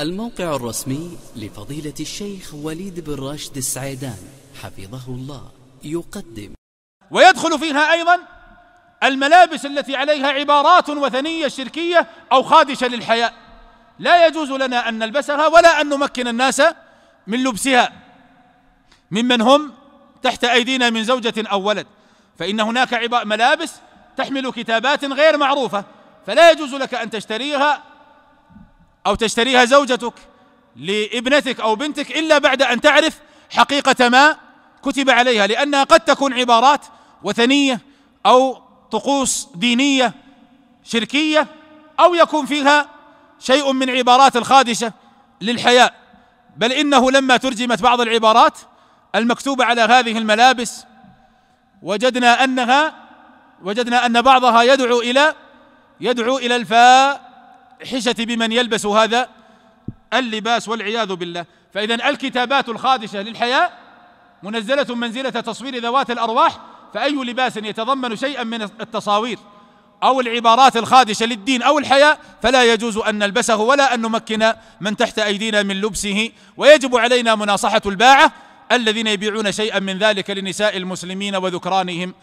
الموقع الرسمي لفضيلة الشيخ وليد بن راشد السعيدان حفظه الله يقدم ويدخل فيها أيضا الملابس التي عليها عبارات وثنية شركية أو خادشة للحياء لا يجوز لنا أن نلبسها ولا أن نمكن الناس من لبسها ممن هم تحت أيدينا من زوجة أو ولد فإن هناك ملابس تحمل كتابات غير معروفة فلا يجوز لك أن تشتريها او تشتريها زوجتك لابنتك او بنتك الا بعد ان تعرف حقيقه ما كتب عليها لانها قد تكون عبارات وثنيه او طقوس دينيه شركيه او يكون فيها شيء من عبارات الخادشه للحياء بل انه لما ترجمت بعض العبارات المكتوبه على هذه الملابس وجدنا انها وجدنا ان بعضها يدعو الى يدعو الى الفاء حشة بمن يلبس هذا اللباس والعياذ بالله فإذا الكتابات الخادشة للحياء منزلة منزلة تصوير ذوات الأرواح فأي لباس يتضمن شيئا من التصاوير أو العبارات الخادشة للدين أو الحياء فلا يجوز أن نلبسه ولا أن نمكن من تحت أيدينا من لبسه ويجب علينا مناصحة الباعة الذين يبيعون شيئا من ذلك لنساء المسلمين وذكرانهم